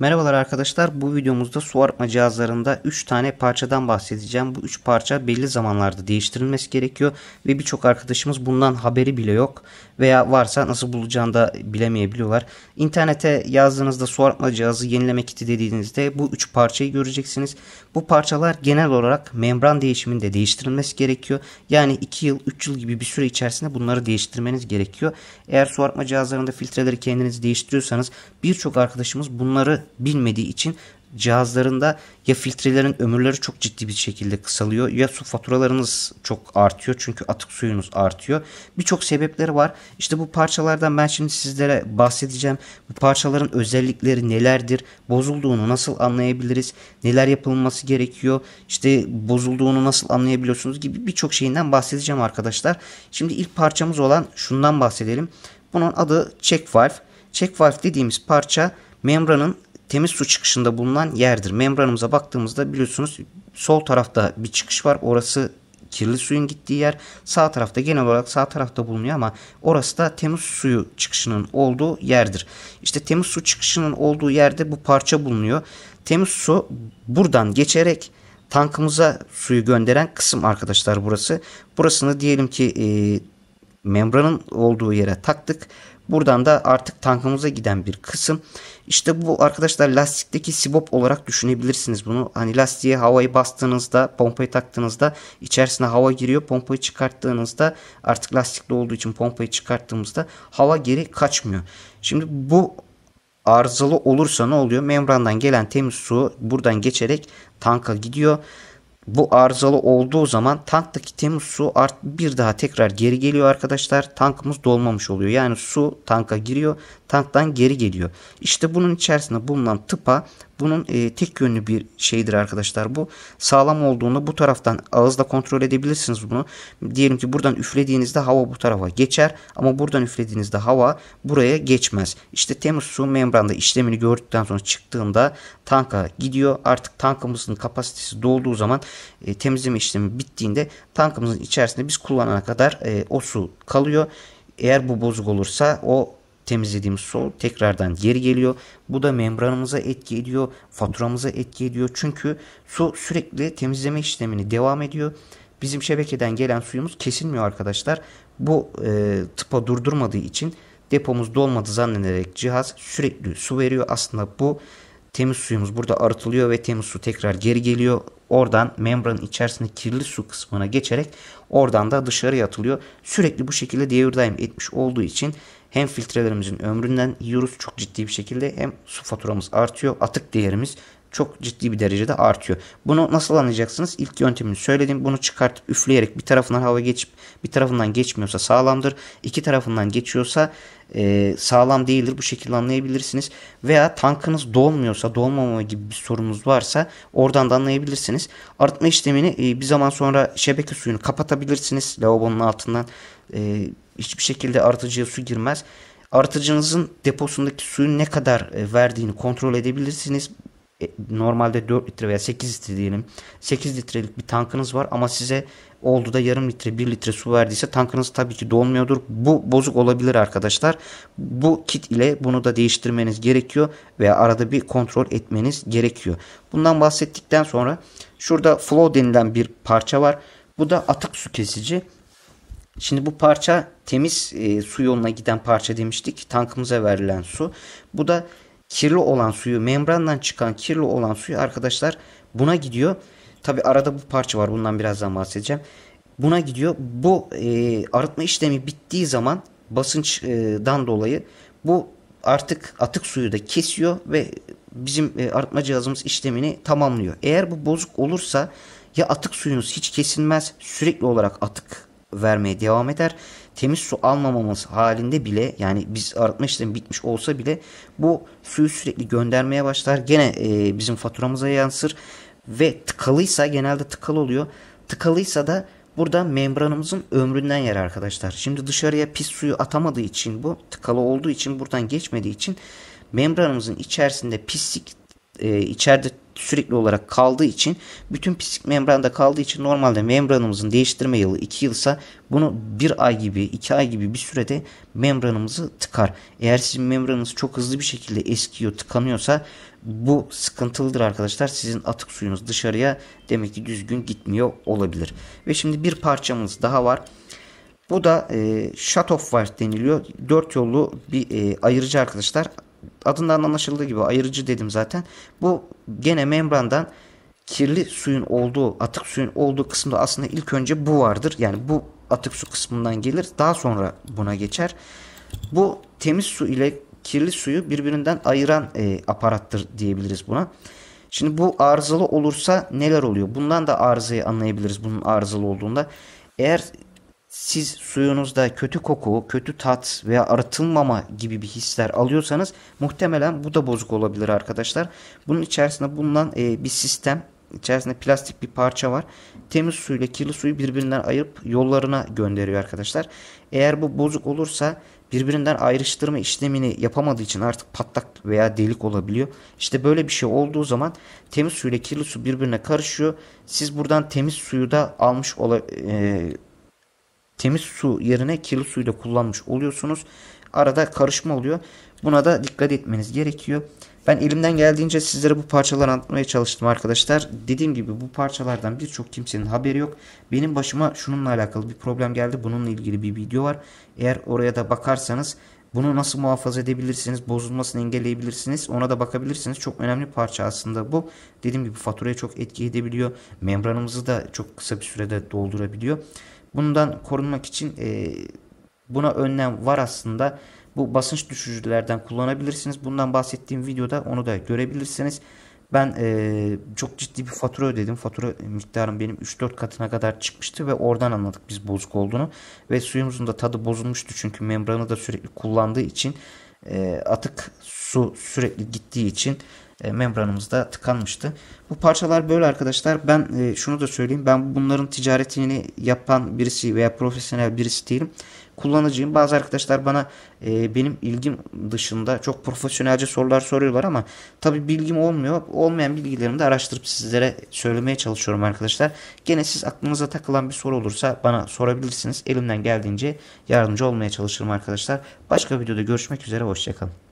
Merhabalar arkadaşlar bu videomuzda su arıtma cihazlarında 3 tane parçadan bahsedeceğim. Bu 3 parça belli zamanlarda değiştirilmesi gerekiyor ve birçok arkadaşımız bundan haberi bile yok veya varsa nasıl bulacağını da bilemeyebiliyorlar. İnternete yazdığınızda su arıtma cihazı yenileme kiti dediğinizde bu 3 parçayı göreceksiniz. Bu parçalar genel olarak membran değişiminde değiştirilmesi gerekiyor. Yani 2 yıl 3 yıl gibi bir süre içerisinde bunları değiştirmeniz gerekiyor. Eğer su arıtma cihazlarında filtreleri kendiniz değiştiriyorsanız birçok arkadaşımız bunları bilmediği için cihazlarında ya filtrelerin ömürleri çok ciddi bir şekilde kısalıyor ya su faturalarınız çok artıyor çünkü atık suyunuz artıyor. Birçok sebepleri var. İşte bu parçalardan ben şimdi sizlere bahsedeceğim. Bu parçaların özellikleri nelerdir? Bozulduğunu nasıl anlayabiliriz? Neler yapılması gerekiyor? İşte bozulduğunu nasıl anlayabiliyorsunuz gibi birçok şeyinden bahsedeceğim arkadaşlar. Şimdi ilk parçamız olan şundan bahsedelim. Bunun adı check valve. Check valve dediğimiz parça membranın temiz su çıkışında bulunan yerdir. Membranımıza baktığımızda biliyorsunuz sol tarafta bir çıkış var. Orası kirli suyun gittiği yer. Sağ tarafta genel olarak sağ tarafta bulunuyor ama orası da temiz suyu çıkışının olduğu yerdir. İşte temiz su çıkışının olduğu yerde bu parça bulunuyor. Temiz su buradan geçerek tankımıza suyu gönderen kısım arkadaşlar burası. Burasını diyelim ki e, membranın olduğu yere taktık. Buradan da artık tankımıza giden bir kısım. İşte bu arkadaşlar lastikteki sibop olarak düşünebilirsiniz bunu. Hani lastiğe havayı bastığınızda, pompayı taktığınızda içerisine hava giriyor. Pompayı çıkarttığınızda artık lastikli olduğu için pompayı çıkarttığımızda hava geri kaçmıyor. Şimdi bu arızalı olursa ne oluyor? Membrandan gelen temiz su buradan geçerek tanka gidiyor bu arızalı olduğu zaman tanktaki temiz su art bir daha tekrar geri geliyor arkadaşlar. Tankımız dolmamış oluyor. Yani su tanka giriyor tanktan geri geliyor. İşte bunun içerisinde bulunan tıpa bunun e, tek yönlü bir şeydir arkadaşlar bu. Sağlam olduğunda bu taraftan ağızla kontrol edebilirsiniz bunu. Diyelim ki buradan üflediğinizde hava bu tarafa geçer ama buradan üflediğinizde hava buraya geçmez. İşte temiz su membranda işlemini gördükten sonra çıktığında tanka gidiyor. Artık tankımızın kapasitesi dolduğu zaman e, temizleme işlemi bittiğinde tankımızın içerisinde biz kullanana kadar e, o su kalıyor. Eğer bu bozuk olursa o temizlediğimiz sol tekrardan geri geliyor. Bu da membranımıza etki ediyor, faturamıza etki ediyor. Çünkü su sürekli temizleme işlemini devam ediyor. Bizim şebekeden gelen suyumuz kesilmiyor arkadaşlar. Bu e, tıpa durdurmadığı için depomuz dolmadı zannederek cihaz sürekli su veriyor. Aslında bu temiz suyumuz burada arıtılıyor ve temiz su tekrar geri geliyor. Oradan membranın içerisinde kirli su kısmına geçerek oradan da dışarıya atılıyor. Sürekli bu şekilde devir etmiş olduğu için hem filtrelerimizin ömründen yiyoruz çok ciddi bir şekilde hem su faturamız artıyor. Atık değerimiz çok ciddi bir derecede artıyor. Bunu nasıl anlayacaksınız? İlk yöntemini söyledim. Bunu çıkartıp üfleyerek bir tarafından hava geçip bir tarafından geçmiyorsa sağlamdır. İki tarafından geçiyorsa e, sağlam değildir. Bu şekilde anlayabilirsiniz. Veya tankınız dolmuyorsa, dolmama gibi bir sorunuz varsa oradan da anlayabilirsiniz. Arıtma işlemini e, bir zaman sonra şebeke suyunu kapatabilirsiniz. Lavabonun altından e, Hiçbir şekilde artıcıya su girmez. Artıcınızın deposundaki suyun ne kadar e, verdiğini kontrol edebilirsiniz. E, normalde 4 litre veya 8 litre diyelim. 8 litrelik bir tankınız var ama size oldu da yarım litre 1 litre su verdiyse tankınız tabii ki dolmuyordur. Bu bozuk olabilir arkadaşlar. Bu kit ile bunu da değiştirmeniz gerekiyor veya arada bir kontrol etmeniz gerekiyor. Bundan bahsettikten sonra şurada flow denilen bir parça var. Bu da atık su kesici. Şimdi bu parça temiz e, su yoluna giden parça demiştik. Tankımıza verilen su. Bu da kirli olan suyu, membrandan çıkan kirli olan suyu arkadaşlar buna gidiyor. Tabi arada bu parça var. Bundan birazdan bahsedeceğim. Buna gidiyor. Bu e, arıtma işlemi bittiği zaman basınçdan dolayı bu artık atık suyu da kesiyor ve bizim e, arıtma cihazımız işlemini tamamlıyor. Eğer bu bozuk olursa ya atık suyunuz hiç kesilmez sürekli olarak atık vermeye devam eder. Temiz su almamamız halinde bile yani biz arıtma işlemi bitmiş olsa bile bu suyu sürekli göndermeye başlar. Gene e, bizim faturamıza yansır ve tıkalıysa genelde tıkalı oluyor. Tıkalıysa da burada membranımızın ömründen yer arkadaşlar. Şimdi dışarıya pis suyu atamadığı için bu tıkalı olduğu için buradan geçmediği için membranımızın içerisinde pislik e, içeride sürekli olarak kaldığı için bütün pislik membranda kaldığı için normalde membranımızın değiştirme yılı 2 yılsa bunu 1 ay gibi 2 ay gibi bir sürede membranımızı tıkar. Eğer sizin membranınız çok hızlı bir şekilde eskiyor tıkanıyorsa bu sıkıntılıdır arkadaşlar. Sizin atık suyunuz dışarıya demek ki düzgün gitmiyor olabilir. Ve şimdi bir parçamız daha var. Bu da e, shut off valve deniliyor. 4 yollu bir e, ayırıcı arkadaşlar adından anlaşıldığı gibi ayırıcı dedim zaten. Bu gene membrandan kirli suyun olduğu, atık suyun olduğu kısımda aslında ilk önce bu vardır. Yani bu atık su kısmından gelir. Daha sonra buna geçer. Bu temiz su ile kirli suyu birbirinden ayıran e, aparattır diyebiliriz buna. Şimdi bu arızalı olursa neler oluyor? Bundan da arızayı anlayabiliriz bunun arızalı olduğunda. Eğer siz suyunuzda kötü koku, kötü tat veya arıtılmama gibi bir hisler alıyorsanız muhtemelen bu da bozuk olabilir arkadaşlar. Bunun içerisinde bulunan e, bir sistem içerisinde plastik bir parça var. Temiz su ile kirli suyu birbirinden ayırıp yollarına gönderiyor arkadaşlar. Eğer bu bozuk olursa birbirinden ayrıştırma işlemini yapamadığı için artık patlak veya delik olabiliyor. İşte böyle bir şey olduğu zaman temiz su ile kirli su birbirine karışıyor. Siz buradan temiz suyu da almış olabilirsiniz e, temiz su yerine kirli suyu da kullanmış oluyorsunuz. Arada karışma oluyor. Buna da dikkat etmeniz gerekiyor. Ben elimden geldiğince sizlere bu parçaları anlatmaya çalıştım arkadaşlar. Dediğim gibi bu parçalardan birçok kimsenin haberi yok. Benim başıma şununla alakalı bir problem geldi. Bununla ilgili bir video var. Eğer oraya da bakarsanız bunu nasıl muhafaza edebilirsiniz, bozulmasını engelleyebilirsiniz ona da bakabilirsiniz. Çok önemli parça aslında bu. Dediğim gibi faturaya çok etki edebiliyor. Membranımızı da çok kısa bir sürede doldurabiliyor. Bundan korunmak için e, buna önlem var aslında. Bu basınç düşürücülerden kullanabilirsiniz. Bundan bahsettiğim videoda onu da görebilirsiniz. Ben e, çok ciddi bir fatura ödedim. Fatura miktarım benim 3-4 katına kadar çıkmıştı ve oradan anladık biz bozuk olduğunu. Ve suyumuzun da tadı bozulmuştu çünkü membranı da sürekli kullandığı için e, atık su sürekli gittiği için e, membranımızda tıkanmıştı. Bu parçalar böyle arkadaşlar. Ben e, şunu da söyleyeyim. Ben bunların ticaretini yapan birisi veya profesyonel birisi değilim. Kullanıcıyım. Bazı arkadaşlar bana e, benim ilgim dışında çok profesyonelce sorular soruyorlar ama tabi bilgim olmuyor. Olmayan bilgilerimi de araştırıp sizlere söylemeye çalışıyorum arkadaşlar. Gene siz aklınıza takılan bir soru olursa bana sorabilirsiniz. Elimden geldiğince yardımcı olmaya çalışırım arkadaşlar. Başka videoda görüşmek üzere. Hoşçakalın.